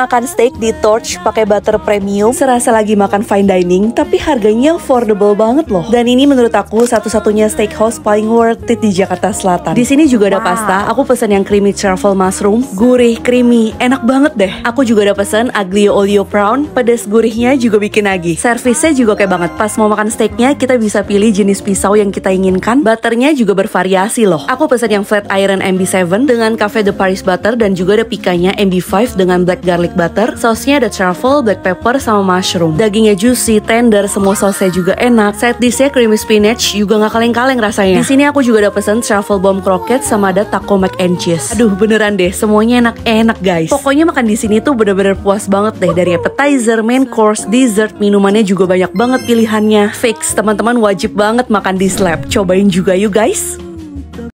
Makan steak di Torch pakai butter premium, serasa lagi makan fine dining, tapi harganya affordable banget loh. Dan ini menurut aku satu-satunya steakhouse paling worth it di Jakarta Selatan. Di sini juga ada wow. pasta. Aku pesan yang creamy truffle mushroom, gurih, creamy, enak banget deh. Aku juga ada pesan aglio olio brown, pedes gurihnya juga bikin nagih. Servisnya juga kayak banget. Pas mau makan steaknya, kita bisa pilih jenis pisau yang kita inginkan. Butternya juga bervariasi loh. Aku pesan yang flat iron MB7 dengan cafe de Paris butter dan juga ada pikanya MB5 dengan black garlic garlic butter, sausnya ada truffle, black pepper, sama mushroom. Dagingnya juicy, tender, semua sausnya juga enak. Set dishnya creamy spinach juga nggak kaleng-kaleng rasanya. Di sini aku juga ada pesen truffle bomb croquette sama ada taco mac and cheese. Aduh beneran deh, semuanya enak-enak guys. Pokoknya makan di sini tuh bener-bener puas banget deh dari appetizer, main course, dessert, minumannya juga banyak banget pilihannya. Fix, teman-teman wajib banget makan di slab. Cobain juga yuk guys.